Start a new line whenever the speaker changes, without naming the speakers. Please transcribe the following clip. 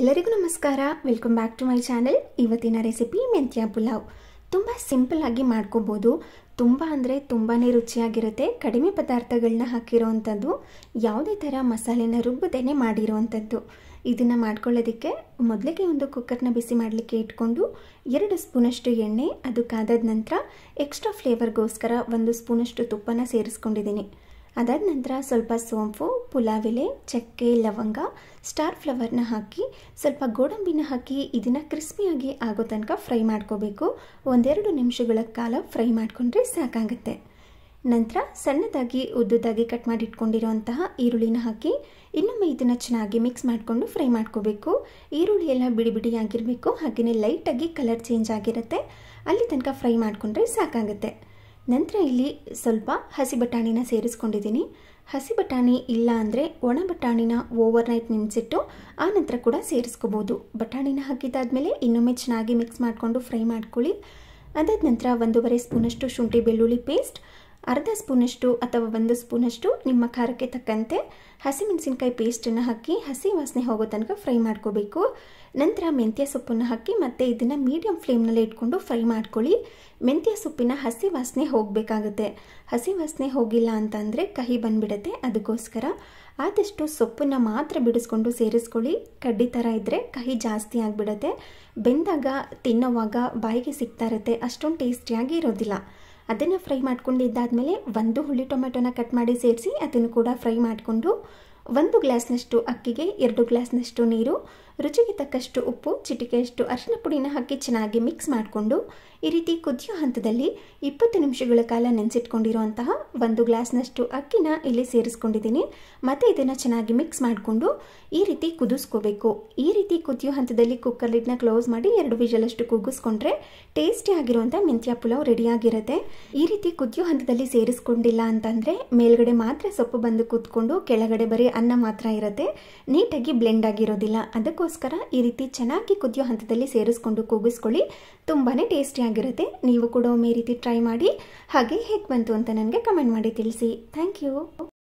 ಎಲ್ಲರಿಗೂ ನಮಸ್ಕಾರ welcome back to my channel ಇವತ್ತಿನ ರೆಸಿಪಿ ಮೆಂತ್ಯ ಪುಲಾವ್ ತುಂಬ ಸಿಂಪಲ್ಲಾಗಿ ಮಾಡ್ಕೋಬೋದು ತುಂಬ ಅಂದರೆ ತುಂಬಾ ರುಚಿಯಾಗಿರುತ್ತೆ ಕಡಿಮೆ ಪದಾರ್ಥಗಳನ್ನ ಹಾಕಿರೋವಂಥದ್ದು ಯಾವುದೇ ಥರ ಮಸಾಲೆನ ರುಬ್ಬದೇನೆ ಮಾಡಿರೋವಂಥದ್ದು ಇದನ್ನು ಮಾಡ್ಕೊಳ್ಳೋದಕ್ಕೆ ಮೊದಲಿಗೆ ಒಂದು ಕುಕ್ಕರ್ನ ಬಿಸಿ ಮಾಡಲಿಕ್ಕೆ ಇಟ್ಕೊಂಡು ಎರಡು ಸ್ಪೂನಷ್ಟು ಎಣ್ಣೆ ಅದು ಕಾದಾದ ನಂತರ ಎಕ್ಸ್ಟ್ರಾ ಫ್ಲೇವರ್ಗೋಸ್ಕರ ಒಂದು ಸ್ಪೂನಷ್ಟು ತುಪ್ಪನ ಸೇರಿಸ್ಕೊಂಡಿದ್ದೀನಿ ಅದಾದ ನಂತರ ಸ್ವಲ್ಪ ಸೋಂಪು ಪುಲಾವೆಲೆ ಚಕ್ಕೆ ಲವಂಗ ಸ್ಟಾರ್ ಫ್ಲವರ್ನ ಹಾಕಿ ಸ್ವಲ್ಪ ಗೋಡಂಬಿನ ಹಾಕಿ ಇದನ್ನು ಕ್ರಿಸ್ಪಿಯಾಗಿ ಆಗೋ ತನಕ ಫ್ರೈ ಮಾಡ್ಕೋಬೇಕು ಒಂದೆರಡು ನಿಮಿಷಗಳ ಕಾಲ ಫ್ರೈ ಮಾಡಿಕೊಂಡ್ರೆ ಸಾಕಾಗುತ್ತೆ ನಂತರ ಸಣ್ಣದಾಗಿ ಉದ್ದುದಾಗಿ ಕಟ್ ಮಾಡಿ ಈರುಳ್ಳಿನ ಹಾಕಿ ಇನ್ನೊಮ್ಮೆ ಇದನ್ನು ಚೆನ್ನಾಗಿ ಮಿಕ್ಸ್ ಮಾಡಿಕೊಂಡು ಫ್ರೈ ಮಾಡ್ಕೋಬೇಕು ಈರುಳ್ಳಿ ಎಲ್ಲ ಬಿಡಿ ಬಿಡಿಯಾಗಿರಬೇಕು ಹಾಗೆಯೇ ಲೈಟಾಗಿ ಕಲರ್ ಚೇಂಜ್ ಆಗಿರುತ್ತೆ ಅಲ್ಲಿ ತನಕ ಫ್ರೈ ಮಾಡಿಕೊಂಡ್ರೆ ಸಾಕಾಗುತ್ತೆ ನಂತರ ಇಲ್ಲಿ ಸ್ವಲ್ಪ ಹಸಿ ಬಟಾಣಿನ ಸೇರಿಸ್ಕೊಂಡಿದ್ದೀನಿ ಹಸಿ ಬಟಾಣಿ ಇಲ್ಲ ಅಂದರೆ ಒಣ ಬಟಾಣಿನ ಓವರ್ನೈಟ್ ನೆನೆಸಿಟ್ಟು ಆ ನಂತರ ಕೂಡ ಸೇರಿಸ್ಕೋಬೋದು ಬಟಾಣಿನ ಹಾಕಿದ್ದಾದಮೇಲೆ ಇನ್ನೊಮ್ಮೆ ಚೆನ್ನಾಗಿ ಮಿಕ್ಸ್ ಮಾಡಿಕೊಂಡು ಫ್ರೈ ಮಾಡ್ಕೊಳ್ಳಿ ಅದಾದ ನಂತರ ಒಂದೂವರೆ ಸ್ಪೂನಷ್ಟು ಶುಂಠಿ ಬೆಳ್ಳುಳ್ಳಿ ಪೇಸ್ಟ್ ಅರ್ಧ ಸ್ಪೂನಷ್ಟು ಅಥವಾ ಒಂದು ಸ್ಪೂನಷ್ಟು ನಿಮ್ಮ ಖಾರಕ್ಕೆ ತಕ್ಕಂತೆ ಹಸಿಮೆಣಸಿನ್ಕಾಯಿ ಪೇಸ್ಟನ್ನು ಹಾಕಿ ಹಸಿ ವಾಸನೆ ಹೋಗೋ ತನಕ ಫ್ರೈ ಮಾಡ್ಕೋಬೇಕು ನಂತರ ಮೆಂತ್ಯ ಸೊಪ್ಪನ್ನು ಹಾಕಿ ಮತ್ತು ಇದನ್ನು ಮೀಡಿಯಂ ಫ್ಲೇಮ್ನಲ್ಲಿ ಇಟ್ಕೊಂಡು ಫ್ರೈ ಮಾಡ್ಕೊಳ್ಳಿ ಮೆಂತ್ಯ ಸೊಪ್ಪಿನ ಹಸಿ ವಾಸನೆ ಹೋಗಬೇಕಾಗುತ್ತೆ ಹಸಿ ವಾಸನೆ ಹೋಗಿಲ್ಲ ಅಂತ ಅಂದರೆ ಕಹಿ ಬಂದ್ಬಿಡುತ್ತೆ ಅದಕ್ಕೋಸ್ಕರ ಆದಷ್ಟು ಸೊಪ್ಪನ್ನು ಮಾತ್ರ ಬಿಡಿಸ್ಕೊಂಡು ಸೇರಿಸ್ಕೊಳ್ಳಿ ಕಡ್ಡಿ ಥರ ಇದ್ದರೆ ಕಹಿ ಜಾಸ್ತಿ ಆಗಿಬಿಡುತ್ತೆ ಬೆಂದಾಗ ತಿನ್ನೋವಾಗ ಬಾಯಿಗೆ ಸಿಗ್ತಾ ಇರುತ್ತೆ ಅಷ್ಟೊಂದು ಟೇಸ್ಟಿಯಾಗಿ ಇರೋದಿಲ್ಲ ಅದನ್ನು ಫ್ರೈ ಮಾಡ್ಕೊಂಡು ಇದ್ದಾದಮೇಲೆ ಒಂದು ಹುಳಿ ಟೊಮೆಟೊನ ಕಟ್ ಮಾಡಿ ಸೇರಿಸಿ ಅದನ್ನು ಕೂಡ ಫ್ರೈ ಮಾಡಿಕೊಂಡು ಒಂದು ಗ್ಲಾಸ್ನಷ್ಟು ಅಕ್ಕಿಗೆ ಎರಡು ಗ್ಲಾಸ್ನಷ್ಟು ನೀರು ರುಚಿಗೆ ತಕ್ಕಷ್ಟು ಉಪ್ಪು ಚಿಟಿಕೆಯಷ್ಟು ಅರಿಶಿನ ಪುಡಿನ ಹಾಕಿ ಚೆನ್ನಾಗಿ ಮಿಕ್ಸ್ ಮಾಡಿಕೊಂಡು ಈ ರೀತಿ ಕುದಿಯೋ ಹಂತದಲ್ಲಿ ಇಪ್ಪತ್ತು ನಿಮಿಷಗಳ ಕಾಲ ನೆನೆಸಿಟ್ಕೊಂಡಿರುವಂತಹ ಒಂದು ಗ್ಲಾಸ್ನಷ್ಟು ಅಕ್ಕಿನ ಇಲ್ಲಿ ಸೇರಿಸ್ಕೊಂಡಿದ್ದೀನಿ ಮತ್ತು ಇದನ್ನು ಚೆನ್ನಾಗಿ ಮಿಕ್ಸ್ ಮಾಡಿಕೊಂಡು ಈ ರೀತಿ ಕುದಿಸ್ಕೋಬೇಕು ಈ ರೀತಿ ಕುದಿಯೋ ಹಂತದಲ್ಲಿ ಕುಕ್ಕರ್ ಲಿಡ್ನ ಕ್ಲೋಸ್ ಮಾಡಿ ಎರಡು ವಿಜಲಷ್ಟು ಕುಗ್ಗಿಸ್ಕೊಂಡ್ರೆ ಟೇಸ್ಟಿ ಆಗಿರುವಂಥ ಮೆಂತ್ಯ ಪುಲಾವ್ ರೆಡಿಯಾಗಿರುತ್ತೆ ಈ ರೀತಿ ಕುದಿಯೋ ಹಂತದಲ್ಲಿ ಸೇರಿಸ್ಕೊಂಡಿಲ್ಲ ಅಂತಂದರೆ ಮೇಲ್ಗಡೆ ಮಾತ್ರ ಸೊಪ್ಪು ಬಂದು ಕೂತ್ಕೊಂಡು ಕೆಳಗಡೆ ಬರೀ ಅನ್ನ ಮಾತ್ರ ಇರುತ್ತೆ ನೀಟಾಗಿ ಬ್ಲೆಂಡ್ ಆಗಿರೋದಿಲ್ಲ ಅದಕ್ಕೋಸ್ಕರ ಈ ರೀತಿ ಚೆನ್ನಾಗಿ ಕುದಿಯೋ ಹಂತದಲ್ಲಿ ಸೇರಿಸ್ಕೊಂಡು ಕೂಗಿಸ್ಕೊಳ್ಳಿ ತುಂಬಾ ಟೇಸ್ಟಿಯಾಗಿ ಚೆನ್ನಾಗಿರುತ್ತೆ ನೀವು ಕೂಡ ಒಮ್ಮೆ ರೀತಿ ಟ್ರೈ ಮಾಡಿ ಹಾಗೆ ಹೇಗೆ ಬಂತು ಅಂತ ನನಗೆ ಕಮೆಂಟ್ ಮಾಡಿ ತಿಳಿಸಿ ಥ್ಯಾಂಕ್ ಯು